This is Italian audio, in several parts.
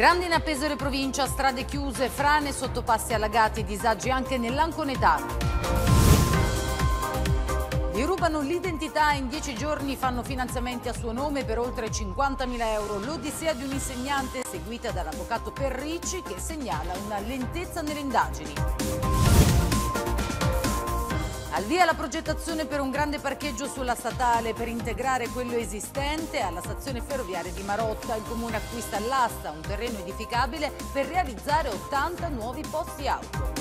Grandi in Pesaro e provincia, strade chiuse, frane, sottopassi allagati, disagi anche nell'Anconetano. Gli rubano l'identità in dieci giorni fanno finanziamenti a suo nome per oltre 50.000 euro. L'odissea di un insegnante seguita dall'avvocato Perricci che segnala una lentezza nelle indagini. Al via la progettazione per un grande parcheggio sulla statale per integrare quello esistente alla stazione ferroviaria di Marotta. Il comune acquista all'asta un terreno edificabile per realizzare 80 nuovi posti auto.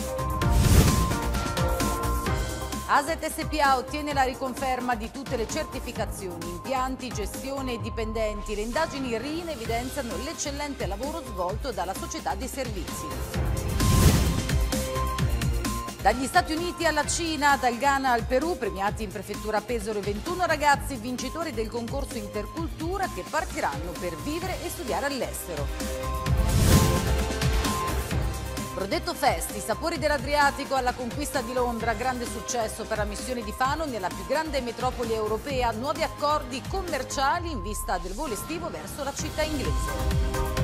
Aset SPA ottiene la riconferma di tutte le certificazioni, impianti, gestione e dipendenti. Le indagini RIN evidenziano l'eccellente lavoro svolto dalla società dei servizi. Dagli Stati Uniti alla Cina, dal Ghana al Perù, premiati in prefettura Pesaro 21 ragazzi vincitori del concorso Intercultura che partiranno per vivere e studiare all'estero. Prodetto Fest, i sapori dell'Adriatico alla conquista di Londra, grande successo per la missione di Fano nella più grande metropoli europea, nuovi accordi commerciali in vista del volo estivo verso la città inglese.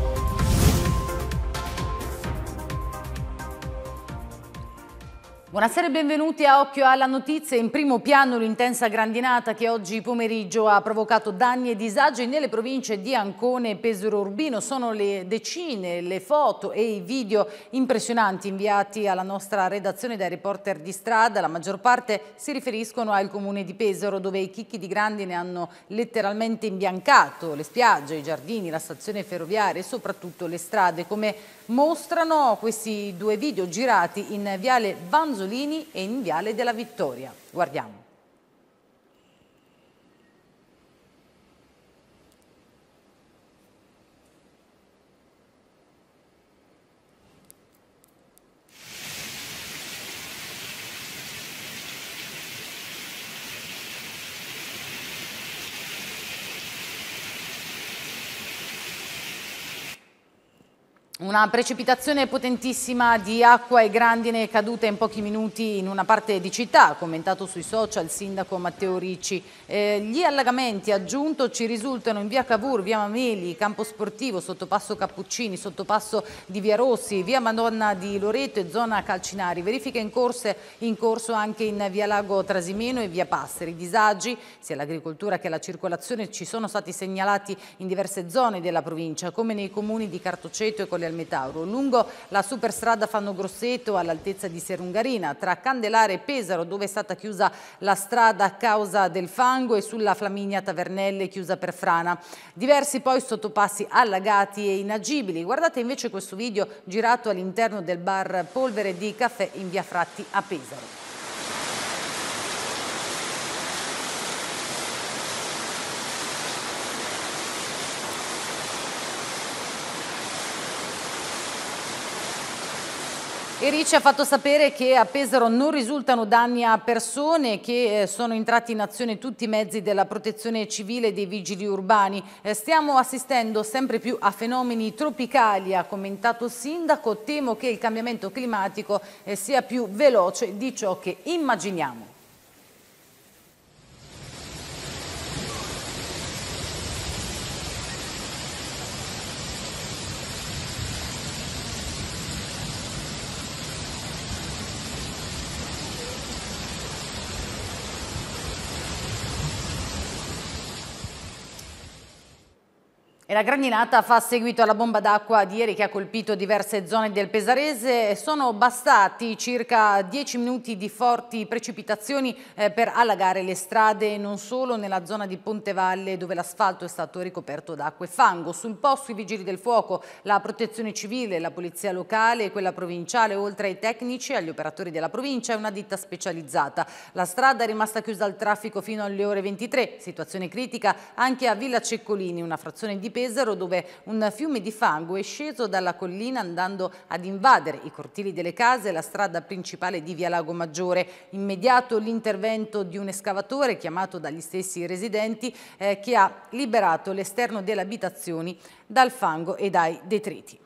Buonasera e benvenuti a Occhio alla Notizia. In primo piano l'intensa grandinata che oggi pomeriggio ha provocato danni e disagi nelle province di Ancone e Pesaro Urbino. Sono le decine, le foto e i video impressionanti inviati alla nostra redazione dai reporter di strada. La maggior parte si riferiscono al comune di Pesaro dove i chicchi di grandine hanno letteralmente imbiancato le spiagge, i giardini, la stazione ferroviaria e soprattutto le strade. Come mostrano questi due video girati in Viale Vanzo Pasolini e in Viale della Vittoria. Guardiamo. Una precipitazione potentissima di acqua e grandine caduta in pochi minuti in una parte di città, commentato sui social il sindaco Matteo Ricci. Eh, gli allagamenti aggiunto ci risultano in via Cavour, via Mameli, campo sportivo, sottopasso Cappuccini, sottopasso di via Rossi, via Madonna di Loreto e zona Calcinari. Verifiche in, corse, in corso anche in via Lago Trasimeno e via Passeri. Disagi sia all'agricoltura che alla circolazione ci sono stati segnalati in diverse zone della provincia, come nei comuni di Cartoceto e Colle Metauro. Lungo la superstrada Fanno Grosseto all'altezza di Serungarina, tra Candelare e Pesaro dove è stata chiusa la strada a causa del fango e sulla Flaminia Tavernelle chiusa per frana. Diversi poi sottopassi allagati e inagibili. Guardate invece questo video girato all'interno del bar Polvere di Caffè in via Fratti a Pesaro. Eric ha fatto sapere che a Pesaro non risultano danni a persone che eh, sono entrati in azione tutti i mezzi della protezione civile e dei vigili urbani. Eh, stiamo assistendo sempre più a fenomeni tropicali, ha commentato il sindaco. Temo che il cambiamento climatico eh, sia più veloce di ciò che immaginiamo. E la granginata fa seguito alla bomba d'acqua di ieri che ha colpito diverse zone del Pesarese. Sono bastati circa 10 minuti di forti precipitazioni eh, per allagare le strade, non solo nella zona di Pontevalle dove l'asfalto è stato ricoperto d'acqua e fango. Sul posto i vigili del fuoco, la protezione civile, la polizia locale e quella provinciale, oltre ai tecnici e agli operatori della provincia è una ditta specializzata. La strada è rimasta chiusa al traffico fino alle ore 23, situazione critica anche a Villa Ceccolini, una frazione di Pesaro dove un fiume di fango è sceso dalla collina andando ad invadere i cortili delle case e la strada principale di Via Lago Maggiore. Immediato l'intervento di un escavatore chiamato dagli stessi residenti eh, che ha liberato l'esterno delle abitazioni dal fango e dai detriti.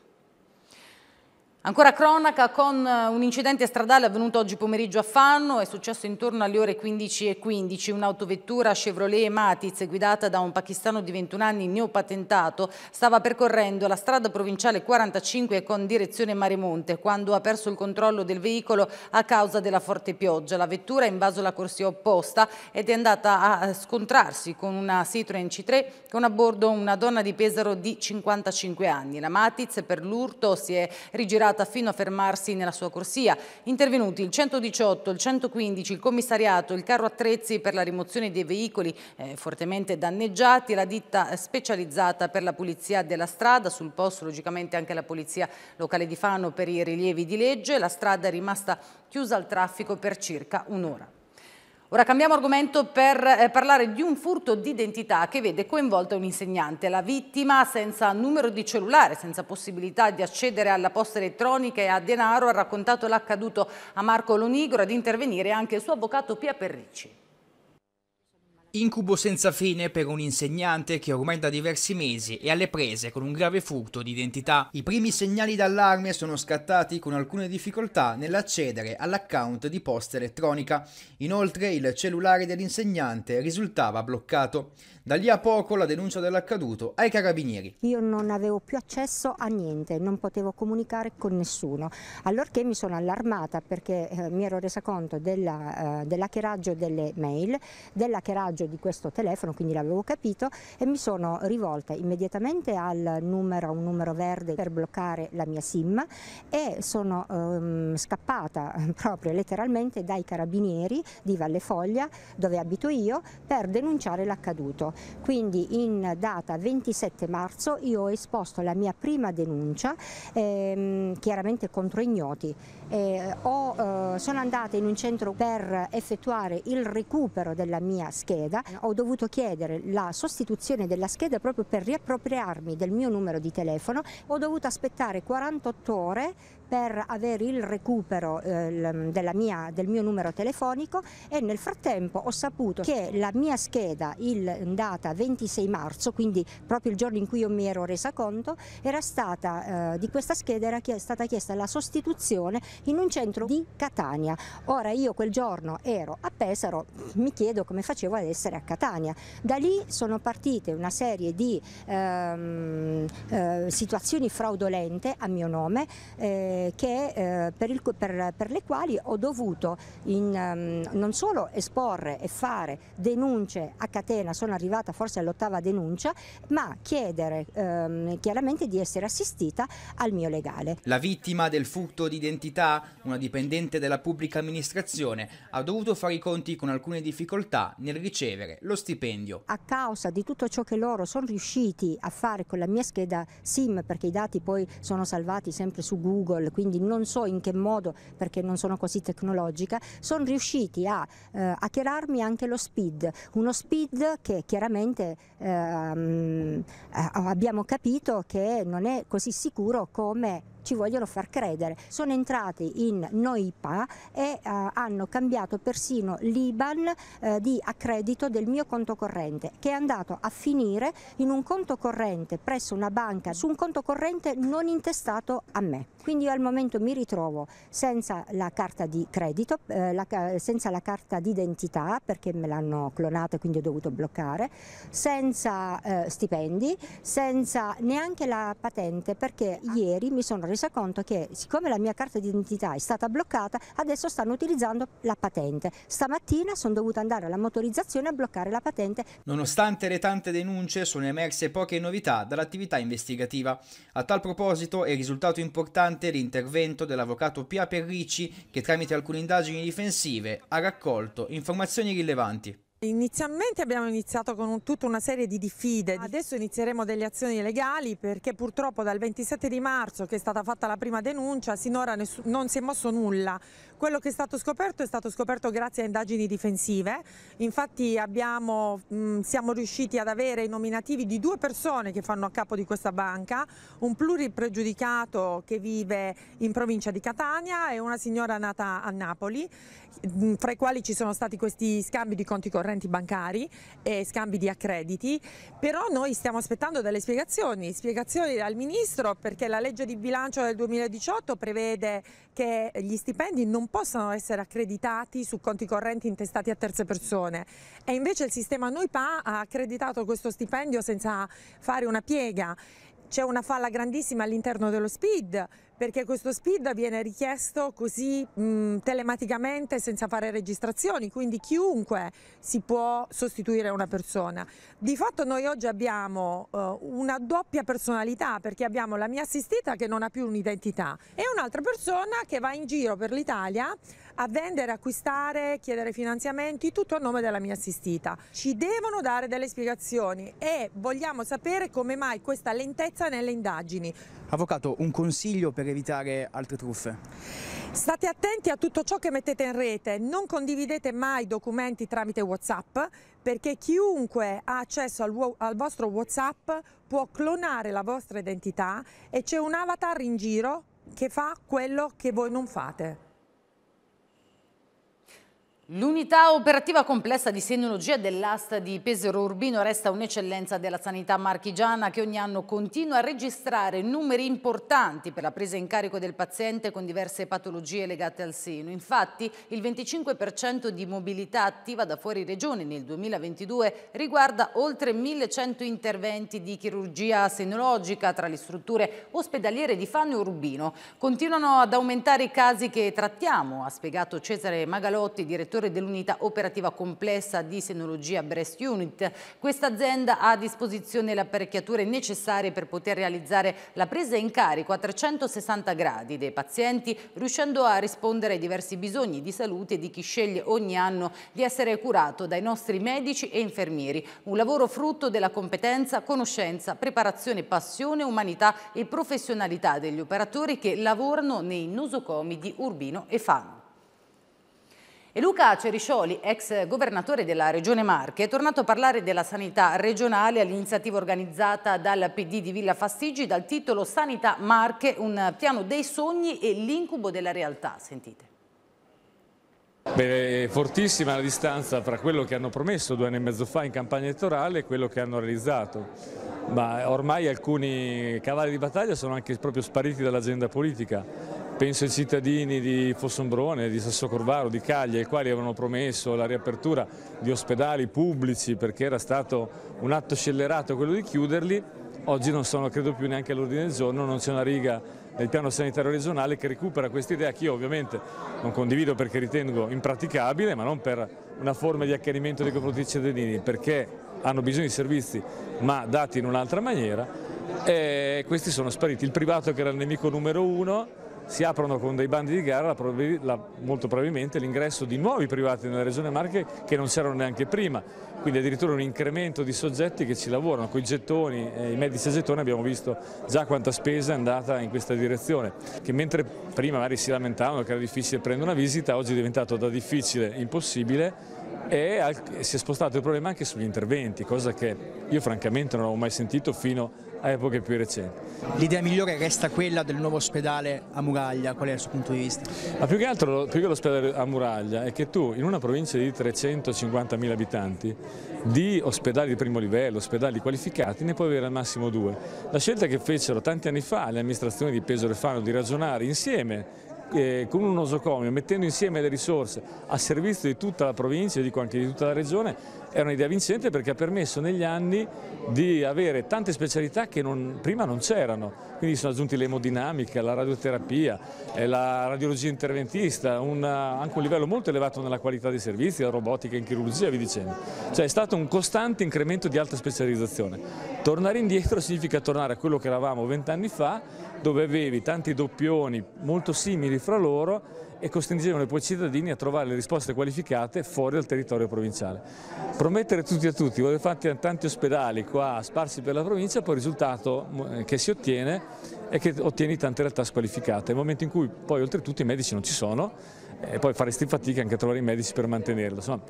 Ancora cronaca con eh, un incidente stradale avvenuto oggi pomeriggio a Fanno, è successo intorno alle ore 15.15. Un'autovettura Chevrolet Matiz guidata da un pakistano di 21 anni neopatentato stava percorrendo la strada provinciale 45 con direzione Maremonte quando ha perso il controllo del veicolo a causa della forte pioggia. La vettura ha invaso la corsia opposta ed è andata a scontrarsi con una Citroen C3 con a bordo una donna di Pesaro di 55 anni. La Matiz per l'urto si è rigirata carreggiata fino a fermarsi nella sua corsia. Intervenuti il 118, il 115, il commissariato, il carro attrezzi per la rimozione dei veicoli eh, fortemente danneggiati, la ditta specializzata per la pulizia della strada, sul posto logicamente anche la polizia locale di Fano per i rilievi di legge, la strada è rimasta chiusa al traffico per circa un'ora. Ora cambiamo argomento per eh, parlare di un furto d'identità che vede coinvolta un insegnante. La vittima, senza numero di cellulare, senza possibilità di accedere alla posta elettronica e a denaro, ha raccontato l'accaduto a Marco Lonigro ad intervenire anche il suo avvocato Pia Perricci. Incubo senza fine per un insegnante che ormai da diversi mesi è alle prese con un grave furto di identità. I primi segnali d'allarme sono scattati con alcune difficoltà nell'accedere all'account di posta elettronica. Inoltre il cellulare dell'insegnante risultava bloccato. Da lì a poco la denuncia dell'accaduto ai carabinieri. Io non avevo più accesso a niente, non potevo comunicare con nessuno. Allorché mi sono allarmata perché eh, mi ero resa conto eh, dell'hackeraggio eh, dell delle mail, dell'hackeraggio messaggio di questo telefono, quindi l'avevo capito, e mi sono rivolta immediatamente al numero, un numero verde per bloccare la mia SIM e sono ehm, scappata proprio letteralmente dai carabinieri di Valle Foglia, dove abito io, per denunciare l'accaduto. Quindi in data 27 marzo io ho esposto la mia prima denuncia, ehm, chiaramente contro ignoti eh, o eh, sono andata in un centro per effettuare il recupero della mia scheda, ho dovuto chiedere la sostituzione della scheda proprio per riappropriarmi del mio numero di telefono, ho dovuto aspettare 48 ore per avere il recupero eh, mia, del mio numero telefonico e nel frattempo ho saputo che la mia scheda in data 26 marzo, quindi proprio il giorno in cui io mi ero resa conto, era stata, eh, di questa scheda era chiesta, stata chiesta la sostituzione in un centro di Catania. Ora io quel giorno ero a Pesaro, mi chiedo come facevo ad essere a Catania. Da lì sono partite una serie di ehm, eh, situazioni fraudolente a mio nome. Eh, eh, che, eh, per, il, per, per, le quali ho dovuto in, um, non solo esporre e fare denunce a catena, sono arrivata forse all'ottava denuncia, ma chiedere ehm, chiaramente di essere assistita al mio legale. La vittima del furto d'identità, una dipendente della pubblica amministrazione, ha dovuto fare i conti con alcune difficoltà nel ricevere lo stipendio. A causa di tutto ciò che loro sono riusciti a fare con la mia scheda SIM, perché i dati poi sono salvati sempre su Google, quindi non so in che modo, perché non sono così tecnologica, sono riusciti a eh, hackerarmi anche lo SPID, uno SPID che chiaramente ehm, eh, abbiamo capito che non è così sicuro come ci vogliono far credere. Sono entrati in Noipa e uh, hanno cambiato persino l'IBAN uh, eh, di accredito del mio conto corrente che è andato a finire in un conto corrente presso una banca su un conto corrente non intestato a me. Quindi io al momento mi ritrovo senza la carta di credito, eh, la, senza la carta d'identità perché me l'hanno clonata e quindi ho dovuto bloccare, senza eh, stipendi, senza neanche la patente perché ah. ieri mi sono resa conto che siccome la mia carta d'identità è stata bloccata adesso stanno utilizzando la patente. Stamattina sono dovuta andare alla motorizzazione a bloccare la patente. Nonostante le tante denunce sono emerse poche novità dall'attività investigativa. A tal proposito è risultato importante importante l'intervento dell'avvocato Pia Perricci che tramite alcune indagini difensive ha raccolto informazioni rilevanti. Inizialmente abbiamo iniziato con un, tutta una serie di diffide, adesso inizieremo delle azioni legali perché purtroppo dal 27 di marzo che è stata fatta la prima denuncia sinora non si è mosso nulla. Quello che è stato scoperto è stato scoperto grazie a indagini difensive, infatti abbiamo, mh, mm, siamo riusciti ad avere i nominativi di due persone che fanno a capo di questa banca, un pluripregiudicato che vive in provincia di Catania e una signora nata a Napoli, mh, mm, fra i quali ci sono stati questi scambi di conti correnti correnti bancari e scambi di accrediti, però noi stiamo aspettando delle spiegazioni, spiegazioni dal Ministro perché la legge di bilancio del 2018 prevede che gli stipendi non possano essere accreditati su conti correnti intestati a terze persone e invece il sistema NoiPA ha accreditato questo stipendio senza fare una piega c'è una falla grandissima all'interno dello SPID perché questo speed viene richiesto così mh, telematicamente senza fare registrazioni, quindi chiunque si può sostituire una persona. Di fatto noi oggi abbiamo uh, una doppia personalità perché abbiamo la mia assistita che non ha più un'identità e un'altra persona che va in giro per l'Italia a vendere, acquistare, chiedere finanziamenti, tutto a nome della mia assistita. Ci devono dare delle spiegazioni e vogliamo sapere come mai questa lentezza nelle indagini. Avvocato, un consiglio per evitare altre truffe? State attenti a tutto ciò che mettete in rete, non condividete mai documenti tramite Whatsapp perché chiunque ha accesso al, al vostro Whatsapp può clonare la vostra identità e c'è un avatar in giro che fa quello che voi non fate. L'unità operativa complessa di senologia dell'asta di Pesero Urbino resta un'eccellenza della sanità marchigiana che ogni anno continua a registrare numeri importanti per la presa in carico del paziente con diverse patologie legate al seno. Infatti il 25% di mobilità attiva da fuori regione nel 2022 riguarda oltre 1100 interventi di chirurgia senologica tra le strutture ospedaliere di Fanno e Urbino. Continuano ad aumentare i casi che trattiamo, ha spiegato Cesare Magalotti, direttore direttore dell'unità operativa complessa di senologia Breast Unit. Questa azienda ha a disposizione le apparecchiature necessarie per poter realizzare la presa in carico a 360 gradi dei pazienti, riuscendo a rispondere ai diversi bisogni di salute di chi sceglie ogni anno di essere curato dai nostri medici e infermieri. Un lavoro frutto della competenza, conoscenza, preparazione, passione, umanità e professionalità degli operatori che lavorano nei nosocomi di Urbino e Fano. E Luca Ceriscioli, ex governatore della Regione Marche, è tornato a parlare della sanità regionale all'iniziativa organizzata dal PD di Villa Fastigi dal titolo Sanità Marche, un piano dei sogni e l'incubo della realtà. Sentite. Beh, è fortissima la distanza fra quello che hanno promesso due anni e mezzo fa in campagna elettorale e quello che hanno realizzato ma ormai alcuni cavalli di battaglia sono anche proprio spariti dall'agenda politica penso ai cittadini di Fossombrone, di Sassocorvaro, di Caglia, i quali avevano promesso la riapertura di ospedali pubblici perché era stato un atto scellerato quello di chiuderli, oggi non sono credo più neanche all'ordine del giorno, non c'è una riga nel piano sanitario regionale che recupera questa idea che io ovviamente non condivido perché ritengo impraticabile, ma non per una forma di accanimento dei confronti dei cittadini, perché hanno bisogno di servizi ma dati in un'altra maniera e questi sono spariti. Il privato che era il nemico numero uno si aprono con dei bandi di gara molto probabilmente l'ingresso di nuovi privati nella regione Marche che non c'erano neanche prima, quindi addirittura un incremento di soggetti che ci lavorano, con i gettoni, eh, i medici a gettone abbiamo visto già quanta spesa è andata in questa direzione, che mentre prima magari si lamentavano che era difficile prendere una visita, oggi è diventato da difficile impossibile e si è spostato il problema anche sugli interventi, cosa che io francamente non avevo mai sentito fino a a epoche più recenti. L'idea migliore resta quella del nuovo ospedale a Muraglia, qual è il suo punto di vista? Ma più che altro, più che l'ospedale a Muraglia, è che tu in una provincia di 350.000 abitanti, di ospedali di primo livello, ospedali qualificati, ne puoi avere al massimo due. La scelta che fecero tanti anni fa le amministrazioni di Pesaro e Fano di ragionare insieme eh, con un osocomio, mettendo insieme le risorse a servizio di tutta la provincia, e dico anche di tutta la regione, era un'idea vincente perché ha permesso negli anni di avere tante specialità che non, prima non c'erano, quindi sono aggiunti l'emodinamica, la radioterapia, eh, la radiologia interventista, una, eh, anche un livello molto elevato nella qualità dei servizi, la robotica in chirurgia, vi dicendo. Cioè è stato un costante incremento di alta specializzazione. Tornare indietro significa tornare a quello che eravamo vent'anni fa, dove avevi tanti doppioni molto simili fra loro e costringevano poi i cittadini a trovare le risposte qualificate fuori dal territorio provinciale. Promettere tutti a tutti, voler fare tanti ospedali qua sparsi per la provincia, poi il risultato mm, eh, che si ottiene è che ottieni tante realtà squalificate, nel momento in cui poi oltretutto i medici non ci sono e eh, poi faresti fatica anche a trovare i medici per mantenerlo. Insomma,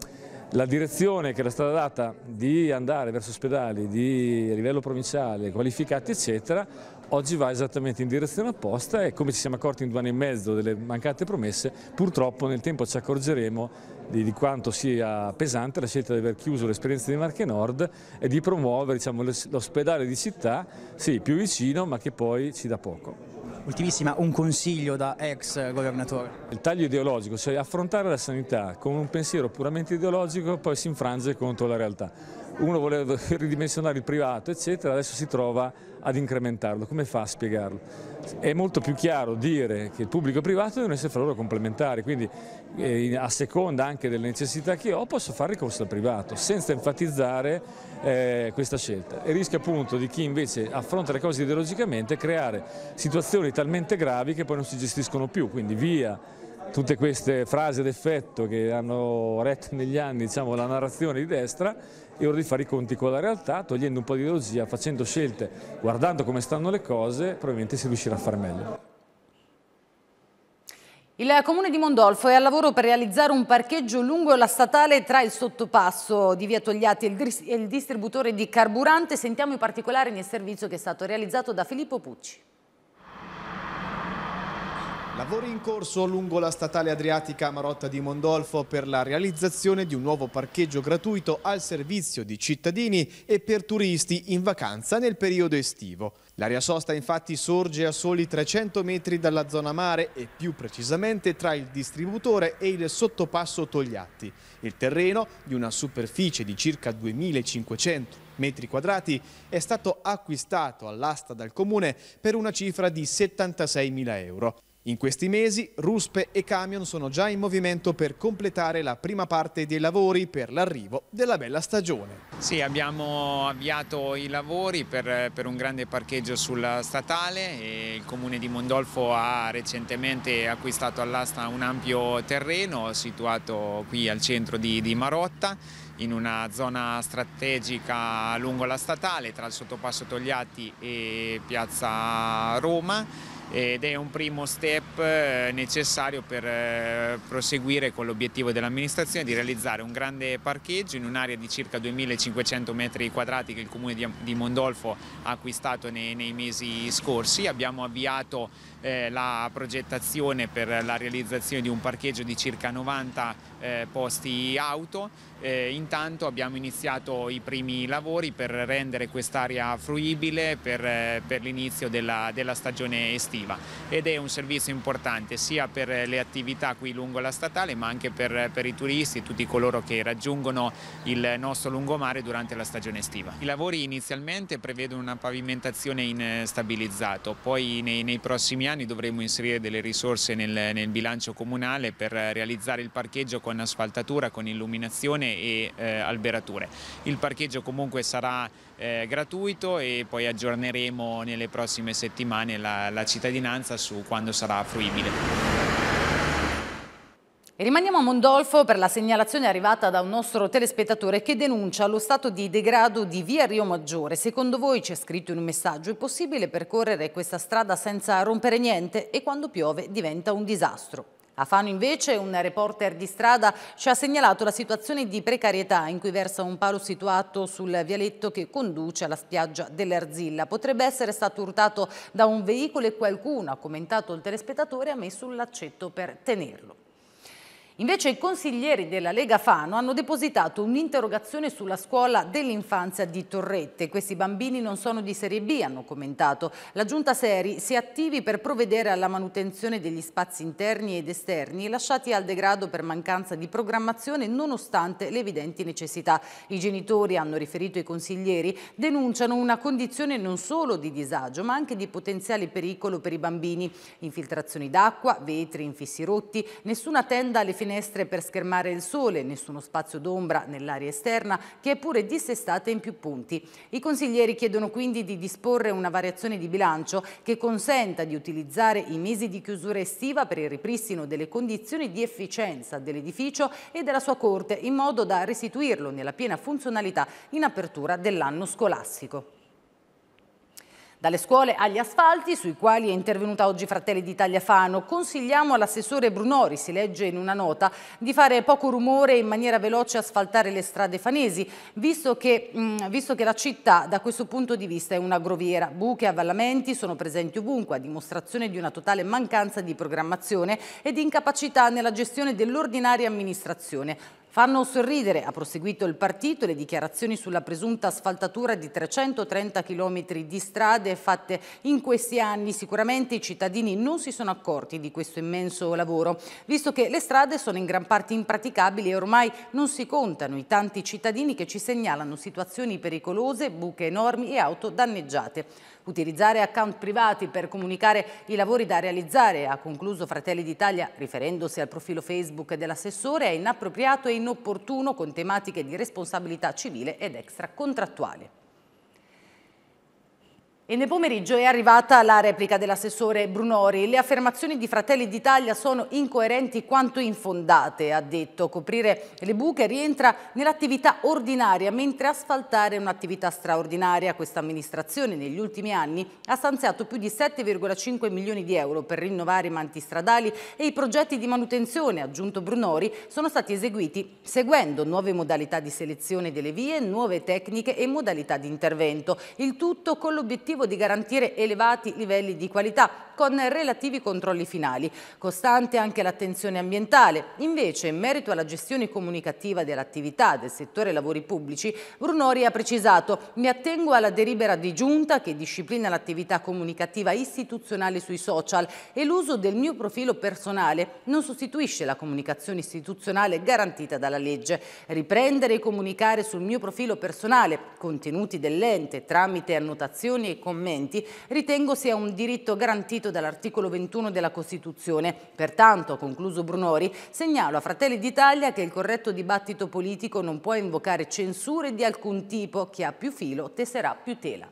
la direzione che era stata data di andare verso ospedali di, livello provinciale, qualificati eccetera, Oggi va esattamente in direzione opposta e come ci siamo accorti in due anni e mezzo delle mancate promesse, purtroppo nel tempo ci accorgeremo di, di quanto sia pesante la scelta di aver chiuso l'esperienza di Marche Nord e di promuovere diciamo, l'ospedale di città, sì, più vicino ma che poi ci dà poco. Ultimissima, un consiglio da ex governatore. Il taglio ideologico, cioè affrontare la sanità con un pensiero puramente ideologico poi si infrange contro la realtà. Uno voleva ridimensionare il privato, eccetera, adesso si trova ad incrementarlo, come fa a spiegarlo? È molto più chiaro dire che il pubblico e il privato devono essere fra loro complementari, quindi eh, a seconda anche delle necessità che ho posso fare ricorso al privato senza enfatizzare eh, questa scelta e rischia appunto di chi invece affronta le cose ideologicamente creare situazioni talmente gravi che poi non si gestiscono più, quindi via tutte queste frasi d'effetto che hanno retto negli anni diciamo, la narrazione di destra e ora di fare i conti con la realtà, togliendo un po' di ideologia, facendo scelte, guardando come stanno le cose, probabilmente si riuscirà a far meglio. Il comune di Mondolfo è al lavoro per realizzare un parcheggio lungo la statale tra il sottopasso di Via Togliatti e il distributore di carburante. Sentiamo i particolari nel servizio che è stato realizzato da Filippo Pucci. Lavori in corso lungo la statale adriatica Marotta di Mondolfo per la realizzazione di un nuovo parcheggio gratuito al servizio di cittadini e per turisti in vacanza nel periodo estivo. L'area sosta infatti sorge a soli 300 metri dalla zona mare e più precisamente tra il distributore e il sottopasso Togliatti. Il terreno, di una superficie di circa 2500 metri quadrati, è stato acquistato all'asta dal comune per una cifra di 76.000 euro. In questi mesi ruspe e camion sono già in movimento per completare la prima parte dei lavori per l'arrivo della bella stagione. Sì, abbiamo avviato i lavori per, per, un grande parcheggio sulla statale e il comune di Mondolfo ha recentemente acquistato all'asta un ampio terreno situato qui al centro di, di Marotta in una zona strategica lungo la statale tra il sottopasso Togliatti e piazza Roma ed è un primo step eh, necessario per eh, proseguire con l'obiettivo dell'amministrazione di realizzare un grande parcheggio in un'area di circa 2500 metri quadrati che il comune di Mondolfo ha acquistato nei, mesi scorsi. Abbiamo avviato eh, la progettazione per la realizzazione di un parcheggio di circa 90 posti auto eh, intanto abbiamo iniziato i primi lavori per rendere quest'area fruibile per, eh, per l'inizio della, della, stagione estiva ed è un servizio importante sia per le attività qui lungo la statale ma anche per, per i turisti, tutti coloro che raggiungono il nostro lungomare durante la stagione estiva. I lavori inizialmente prevedono una pavimentazione in eh, stabilizzato, poi nei, nei prossimi anni dovremo inserire delle risorse nel, nel bilancio comunale per eh, realizzare il parcheggio con asfaltatura, con illuminazione e eh, alberature. Il parcheggio comunque sarà eh, gratuito e poi aggiorneremo nelle prossime settimane la, la cittadinanza su quando sarà fruibile. rimaniamo a Mondolfo per la segnalazione arrivata da un nostro telespettatore che denuncia lo stato di degrado di via Rio Maggiore. Secondo voi, c'è scritto in un messaggio, è possibile percorrere questa strada senza rompere niente e quando piove diventa un disastro. A Fano invece un reporter di strada ci ha segnalato la situazione di precarietà in cui versa un palo situato sul vialetto che conduce alla spiaggia dell'Arzilla. Potrebbe essere stato urtato da un veicolo e qualcuno, ha commentato il telespettatore, ha messo un laccetto per tenerlo. Invece i consiglieri della Lega Fano hanno depositato un'interrogazione sulla scuola dell'infanzia di Torrette. Questi bambini non sono di serie B, hanno commentato. La giunta Seri si attivi per provvedere alla manutenzione degli spazi interni ed esterni lasciati al degrado per mancanza di programmazione nonostante le evidenti necessità. I genitori, hanno riferito i consiglieri, denunciano una condizione non solo di disagio ma anche di potenziale pericolo per i bambini. Infiltrazioni d'acqua, vetri, infissi rotti, nessuna tenda alle finestre finestre per schermare il sole, nessuno spazio d'ombra nell'aria esterna che è pure dissestata in più punti. I consiglieri chiedono quindi di disporre una variazione di bilancio che consenta di utilizzare i mesi di chiusura estiva per il ripristino delle condizioni di efficienza dell'edificio e della sua corte in modo da restituirlo nella piena funzionalità in apertura dell'anno scolastico. Dalle scuole agli asfalti, sui quali è intervenuta oggi Fratelli d'Italia Fano, consigliamo all'assessore Brunori, si legge in una nota, di fare poco rumore e in maniera veloce asfaltare le strade fanesi, visto che, mm, visto che la città da questo punto di vista è una groviera. Buche e avvallamenti sono presenti ovunque, a dimostrazione di una totale mancanza di programmazione e di incapacità nella gestione dell'ordinaria amministrazione. Fanno sorridere, ha proseguito il partito, le dichiarazioni sulla presunta asfaltatura di 330 km di strade fatte in questi anni. Sicuramente i cittadini non si sono accorti di questo immenso lavoro, visto che le strade sono in gran parte impraticabili e ormai non si contano i tanti cittadini che ci segnalano situazioni pericolose, buche enormi e auto danneggiate. Utilizzare account privati per comunicare i lavori da realizzare, ha concluso Fratelli d'Italia riferendosi al profilo Facebook dell'assessore, è inappropriato e inopportuno con tematiche di responsabilità civile ed extracontrattuale. E nel pomeriggio è arrivata la replica dell'assessore Brunori. Le affermazioni di Fratelli d'Italia sono incoerenti quanto infondate, ha detto. Coprire le buche rientra nell'attività ordinaria, mentre asfaltare è un'attività straordinaria. Questa amministrazione negli ultimi anni ha stanziato più di 7,5 milioni di euro per rinnovare i manti stradali e i progetti di manutenzione, ha aggiunto Brunori, sono stati eseguiti seguendo nuove modalità di selezione delle vie, nuove tecniche e modalità di intervento. Il tutto con l'obiettivo l'obiettivo di garantire elevati livelli di qualità con relativi controlli finali. Costante anche l'attenzione ambientale. Invece, in merito alla gestione comunicativa dell'attività del settore lavori pubblici, Brunori ha precisato «Mi attengo alla delibera di giunta che disciplina l'attività comunicativa istituzionale sui social e l'uso del mio profilo personale non sostituisce la comunicazione istituzionale garantita dalla legge. Riprendere e comunicare sul mio profilo personale contenuti dell'ente tramite annotazioni e commenti commenti, ritengo sia un diritto garantito dall'articolo 21 della Costituzione. Pertanto, concluso Brunori, segnalo a Fratelli d'Italia che il corretto dibattito politico non può invocare censure di alcun tipo, chi ha più filo tesserà più tela.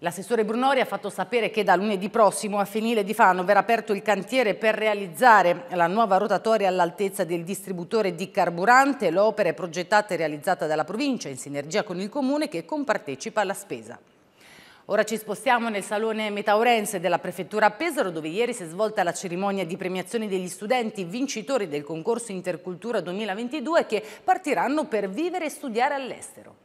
L'assessore Brunori ha fatto sapere che da lunedì prossimo a Fenile di Fano verrà aperto il cantiere per realizzare la nuova rotatoria all'altezza del distributore di carburante. L'opera è progettata e realizzata dalla provincia in sinergia con il comune che compartecipa alla spesa. Ora ci spostiamo nel salone Metaurense della prefettura a Pesaro dove ieri si è svolta la cerimonia di premiazione degli studenti vincitori del concorso Intercultura 2022 che partiranno per vivere e studiare all'estero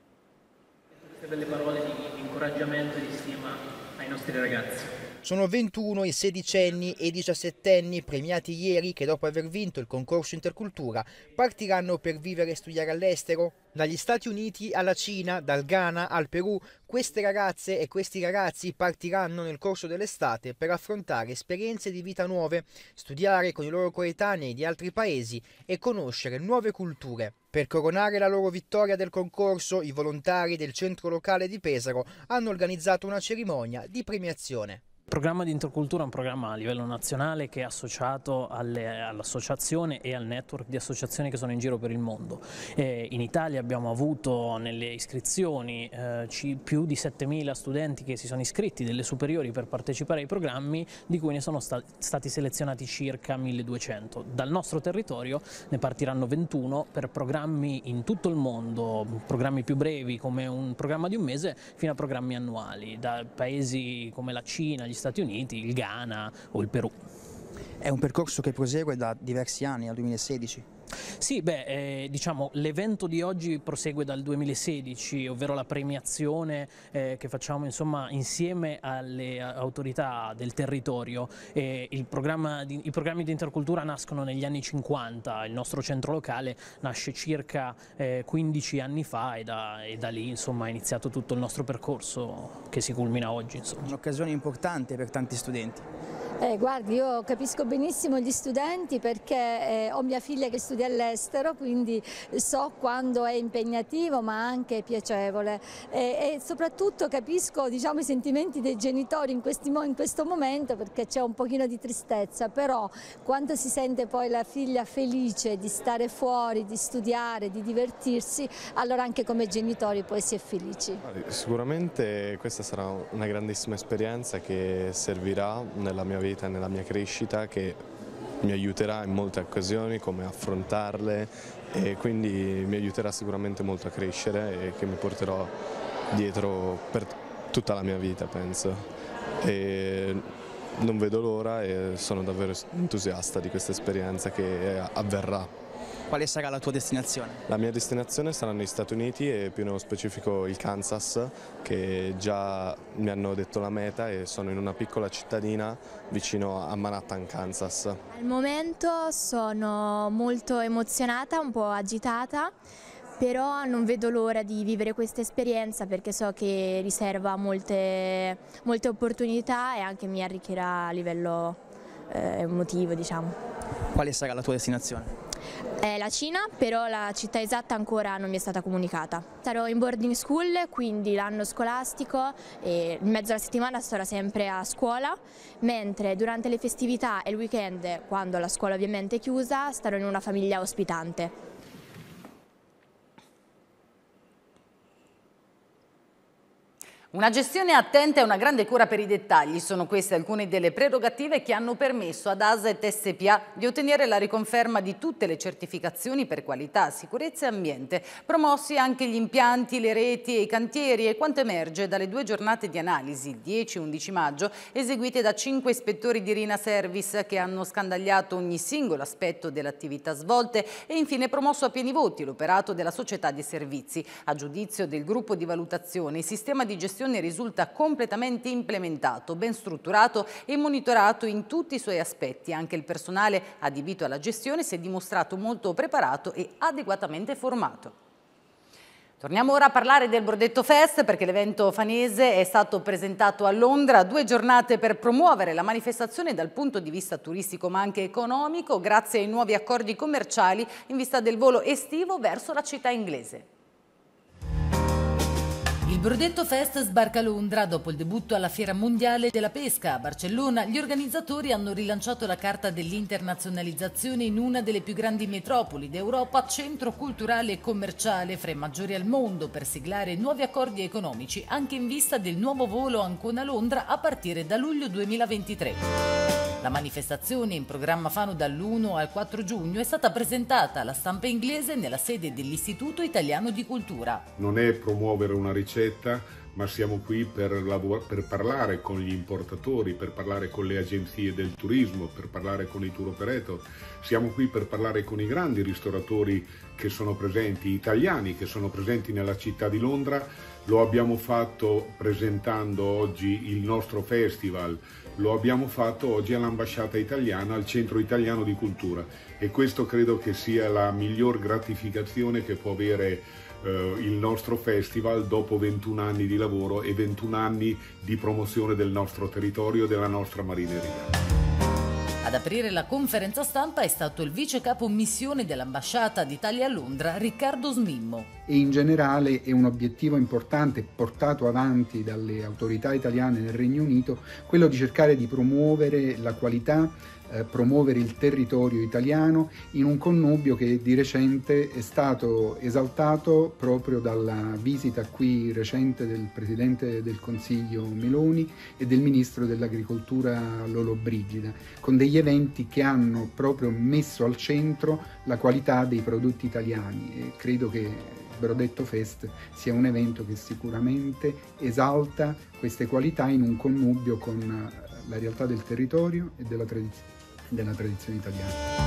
delle parole di, di incoraggiamento e di stima ai nostri ragazzi. Sono 21 i sedicenni e i diciassettenni premiati ieri che dopo aver vinto il concorso Intercultura partiranno per vivere e studiare all'estero. Dagli Stati Uniti alla Cina, dal Ghana al Perù, queste ragazze e questi ragazzi partiranno nel corso dell'estate per affrontare esperienze di vita nuove, studiare con i loro coetanei di altri paesi e conoscere nuove culture. Per coronare la loro vittoria del concorso, i volontari del centro locale di Pesaro hanno organizzato una cerimonia di premiazione. Il programma di intercultura è un programma a livello nazionale che è associato all'associazione all e al network di associazioni che sono in giro per il mondo. E in Italia abbiamo avuto nelle iscrizioni eh, più di 7.000 studenti che si sono iscritti delle superiori per partecipare ai programmi di cui ne sono sta stati selezionati circa 1.200. Dal nostro territorio ne partiranno 21 per programmi in tutto il mondo, programmi più brevi come un programma di un mese fino a programmi annuali, da paesi come la Cina, gli Stati Uniti, il Ghana o il Perù. È un percorso che prosegue da diversi anni, dal 2016. Sì, beh, eh, diciamo l'evento di oggi prosegue dal 2016, ovvero la premiazione eh, che facciamo insomma, insieme alle autorità del territorio. Eh, di, I programmi di intercultura nascono negli anni 50, il nostro centro locale nasce circa 15 eh, anni fa e da, e da lì insomma, è iniziato tutto il nostro percorso che si culmina oggi. Un'occasione importante per tanti studenti. Eh, guardi, io capisco benissimo gli studenti perché eh, ho mia figlia che studia dell'estero, quindi so quando è impegnativo ma anche piacevole e, e soprattutto capisco diciamo, i sentimenti dei genitori in, questi, in questo momento perché c'è un pochino di tristezza, però quando si sente poi la figlia felice di stare fuori, di studiare, di divertirsi, allora anche come genitori poi si è felici. Sicuramente questa sarà una grandissima esperienza che servirà nella mia vita e nella mia crescita che mi aiuterà in molte occasioni come affrontarle e quindi mi aiuterà sicuramente molto a crescere e che mi porterò dietro per tutta la mia vita penso. E non vedo l'ora e sono davvero entusiasta di questa esperienza che avverrà. Quale sarà la tua destinazione? La mia destinazione saranno gli Stati Uniti e più nello specifico il Kansas che già mi hanno detto la meta e sono in una piccola cittadina vicino a Manhattan, Kansas. Al momento sono molto emozionata, un po' agitata però non vedo l'ora di vivere questa esperienza perché so che riserva molte, molte opportunità e anche mi arricchirà a livello eh, emotivo diciamo. Quale sarà la tua destinazione? È la Cina, però la città esatta ancora non mi è stata comunicata. Sarò in boarding school, quindi l'anno scolastico e in mezzo alla settimana sarò sempre a scuola, mentre durante le festività e il weekend, quando la scuola ovviamente è chiusa, starò in una famiglia ospitante. Una gestione attenta e una grande cura per i dettagli sono queste alcune delle prerogative che hanno permesso ad ASET SPA di ottenere la riconferma di tutte le certificazioni per qualità, sicurezza e ambiente, promossi anche gli impianti, le reti e i cantieri e quanto emerge dalle due giornate di analisi, 10-11 e maggio, eseguite da cinque ispettori di Rina Service che hanno scandagliato ogni singolo aspetto dell'attività svolte e infine promosso a pieni voti l'operato della società di servizi. A giudizio del gruppo di valutazione, il sistema di gestione istituzione risulta completamente implementato, ben strutturato e monitorato in tutti i suoi aspetti. Anche il personale adibito alla gestione si è dimostrato molto preparato e adeguatamente formato. Torniamo ora a parlare del Brodetto Fest perché l'evento fanese è stato presentato a Londra, due giornate per promuovere la manifestazione dal punto di vista turistico ma anche economico grazie ai nuovi accordi commerciali in vista del volo estivo verso la città inglese. Brudetto Fest sbarca a Londra dopo il debutto alla Fiera Mondiale della Pesca. A Barcellona gli organizzatori hanno rilanciato la carta dell'internazionalizzazione in una delle più grandi metropoli d'Europa, centro culturale e commerciale fra i maggiori al mondo, per siglare nuovi accordi economici anche in vista del nuovo volo Ancona-Londra a partire da luglio 2023. La manifestazione in programma Fano dall'1 al 4 giugno è stata presentata alla stampa inglese nella sede dell'Istituto Italiano di Cultura. Non è promuovere una ricetta, ma siamo qui per, per, parlare con gli importatori, per parlare con le agenzie del turismo, per parlare con i tour operator. Siamo qui per parlare con i grandi ristoratori che sono presenti, italiani che sono presenti nella città di Londra. Lo abbiamo fatto presentando oggi il nostro festival lo abbiamo fatto oggi all'ambasciata italiana, al centro italiano di cultura e questo credo che sia la miglior gratificazione che può avere eh, il nostro festival dopo 21 anni di lavoro e 21 anni di promozione del nostro territorio e della nostra marineria. Ad aprire la conferenza stampa è stato il vice capo missione dell'ambasciata d'Italia a Londra, Riccardo Smimmo. E in generale è un obiettivo importante portato avanti dalle autorità italiane nel Regno Unito quello di cercare di promuovere la qualità eh, promuovere il territorio italiano in un connubio che di recente è stato esaltato proprio dalla visita qui recente del Presidente del Consiglio Meloni e del Ministro dell'Agricoltura Lolo Brigida, con degli eventi che hanno proprio messo al centro la qualità dei prodotti italiani e credo che Brodetto Fest sia un evento che sicuramente esalta queste qualità in un connubio con la realtà del territorio e della tradizione della tradizione italiana.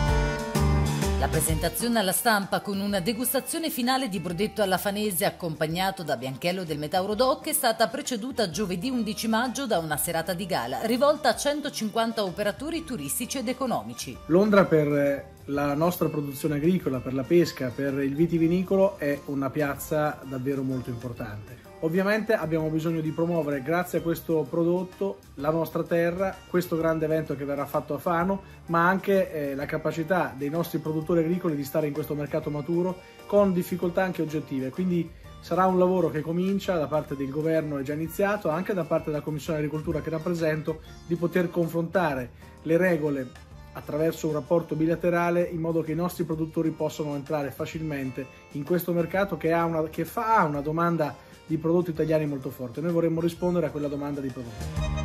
La presentazione alla stampa con una degustazione finale di brodetto alla fanese accompagnato da Bianchello del Metauro Doc è stata preceduta giovedì 11 maggio da una serata di gala rivolta a 150 operatori turistici ed economici. Londra per eh, la nostra produzione agricola, per la pesca, per il vitivinicolo è una piazza davvero molto importante. Ovviamente abbiamo bisogno di promuovere, grazie a questo prodotto, la nostra terra, questo grande evento che verrà fatto a Fano, ma anche eh, la capacità dei nostri produttori agricoli di stare in questo mercato maturo con difficoltà anche oggettive. Quindi sarà un lavoro che comincia da parte del governo, è già iniziato, anche da parte della Commissione Agricoltura che rappresento, di poter confrontare le regole attraverso un rapporto bilaterale in modo che i nostri produttori possano entrare facilmente in questo mercato che, una, che fa una domanda di prodotti italiani molto forte. Noi vorremmo rispondere a quella domanda di prodotti.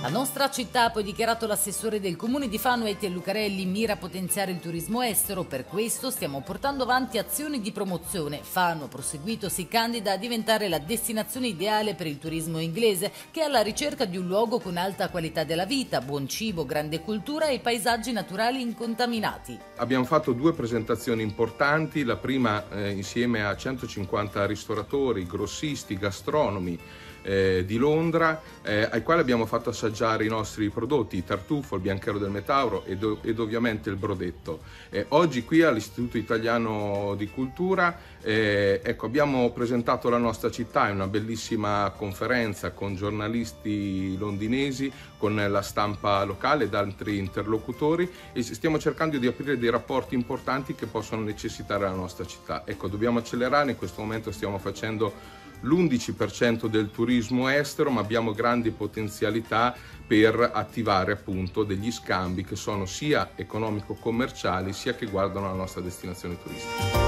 La nostra città poi dichiarato l'assessore del comune di Fano Etiel Lucarelli mira a potenziare il turismo estero, per questo stiamo portando avanti azioni di promozione. Fano, proseguito, si candida a diventare la destinazione ideale per il turismo inglese che è alla ricerca di un luogo con alta qualità della vita, buon cibo, grande cultura e paesaggi naturali incontaminati. Abbiamo fatto due presentazioni importanti, la prima eh, insieme a 150 ristoratori, grossisti, gastronomi, eh, di Londra, eh, ai quali abbiamo fatto assaggiare i nostri prodotti, il tartufo, il bianchero del metauro ed, ed ovviamente il brodetto. Eh, oggi qui all'Istituto Italiano di Cultura eh, ecco, abbiamo presentato la nostra città in una bellissima conferenza con giornalisti londinesi, con la stampa locale ed altri interlocutori e stiamo cercando di aprire dei rapporti importanti che possono necessitare la nostra città. Ecco, dobbiamo accelerare, in questo momento stiamo facendo l'11% del turismo estero, ma abbiamo grandi potenzialità per attivare appunto degli scambi che sono sia economico-commerciali sia che guardano la nostra destinazione turistica.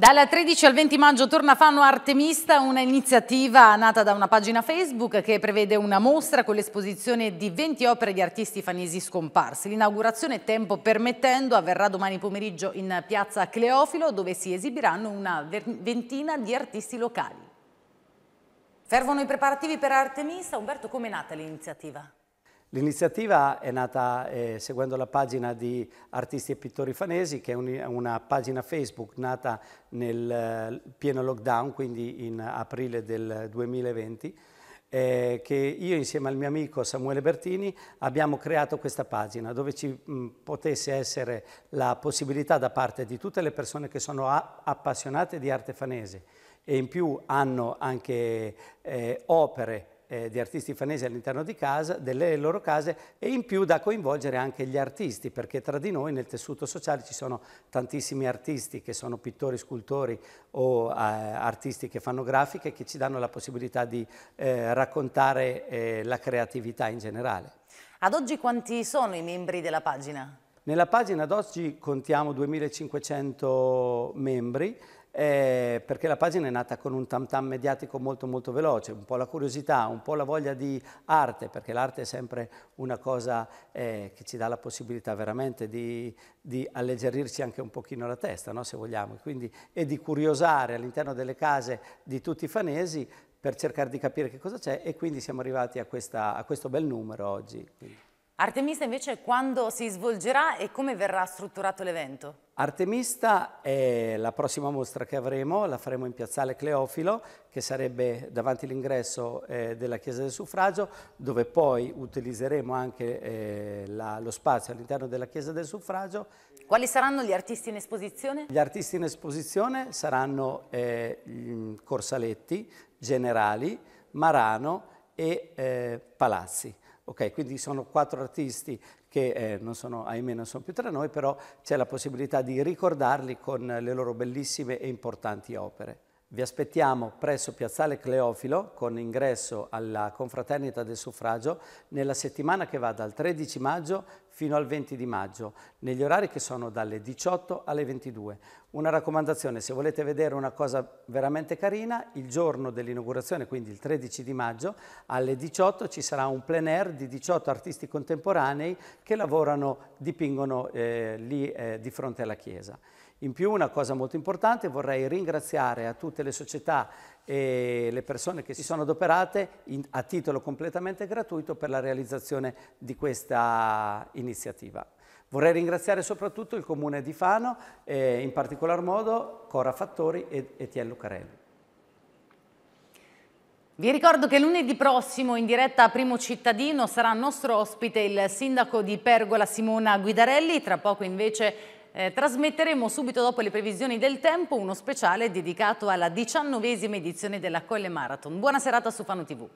Dal 13 al 20 maggio torna Fano Artemista, un'iniziativa nata da una pagina Facebook che prevede una mostra con l'esposizione di 20 opere di artisti fanesi scomparsi. L'inaugurazione, tempo permettendo, avverrà domani pomeriggio in piazza Cleofilo dove si esibiranno una ventina di artisti locali. Fervono i preparativi per Artemista. Umberto, come è nata l'iniziativa? L'iniziativa è nata eh, seguendo la pagina di Artisti e Pittori Fanesi, che è un, una pagina Facebook nata nel eh, pieno lockdown, quindi in aprile del 2020, eh, che io insieme al mio amico Samuele Bertini abbiamo creato questa pagina dove ci mh, mm, potesse essere la possibilità da parte di tutte le persone che sono appassionate di arte fanese e in più hanno anche eh, opere eh, di artisti fanesi all'interno di casa, delle loro case e in più da coinvolgere anche gli artisti, perché tra di noi nel tessuto sociale ci sono tantissimi artisti che sono pittori, scultori o eh, artisti che fanno grafiche che ci danno la possibilità di eh, raccontare eh, la creatività in generale. Ad oggi quanti sono i membri della pagina? Nella pagina ad oggi contiamo 2500 membri, eh, perché la pagina è nata con un tam tam mediatico molto molto veloce, un po' la curiosità, un po' la voglia di arte, perché l'arte è sempre una cosa eh, che ci dà la possibilità veramente di, di alleggerirci anche un pochino la testa, no? se vogliamo, Quindi, e di curiosare all'interno delle case di tutti i fanesi per cercare di capire che cosa c'è e quindi siamo arrivati a, questa, a questo bel numero oggi. Quindi. Artemista invece quando si svolgerà e come verrà strutturato l'evento? Artemista è la prossima mostra che avremo, la faremo in piazzale Cleofilo, che sarebbe davanti all'ingresso eh, della Chiesa del Suffragio, dove poi utilizzeremo anche eh, la, lo spazio all'interno della Chiesa del Suffragio. Quali saranno gli artisti in esposizione? Gli artisti in esposizione saranno eh, Corsaletti, Generali, Marano e eh, Palazzi. Ok, quindi sono quattro artisti che eh, non sono, ahimè non sono più tra noi, però c'è la possibilità di ricordarli con le loro bellissime e importanti opere. Vi aspettiamo presso Piazzale Cleofilo con ingresso alla confraternita del suffragio nella settimana che va dal 13 maggio fino al 20 di maggio, negli orari che sono dalle 18 alle 22. Una raccomandazione, se volete vedere una cosa veramente carina, il giorno dell'inaugurazione, quindi il 13 di maggio, alle 18 ci sarà un plein air di 18 artisti contemporanei che lavorano, dipingono eh, lì eh, di fronte alla chiesa. In più una cosa molto importante, vorrei ringraziare a tutte le società e le persone che si sono adoperate in, a titolo completamente gratuito per la realizzazione di questa iniziativa. Vorrei ringraziare soprattutto il Comune di Fano, eh, in particolar modo Cora Fattori e Etienne Lucarelli. Vi ricordo che lunedì prossimo in diretta a Primo Cittadino sarà nostro ospite il sindaco di Pergola Simona Guidarelli, tra poco invece eh, trasmetteremo subito dopo le previsioni del tempo uno speciale dedicato alla diciannovesima edizione della Colle Marathon. Buona serata su Fano TV.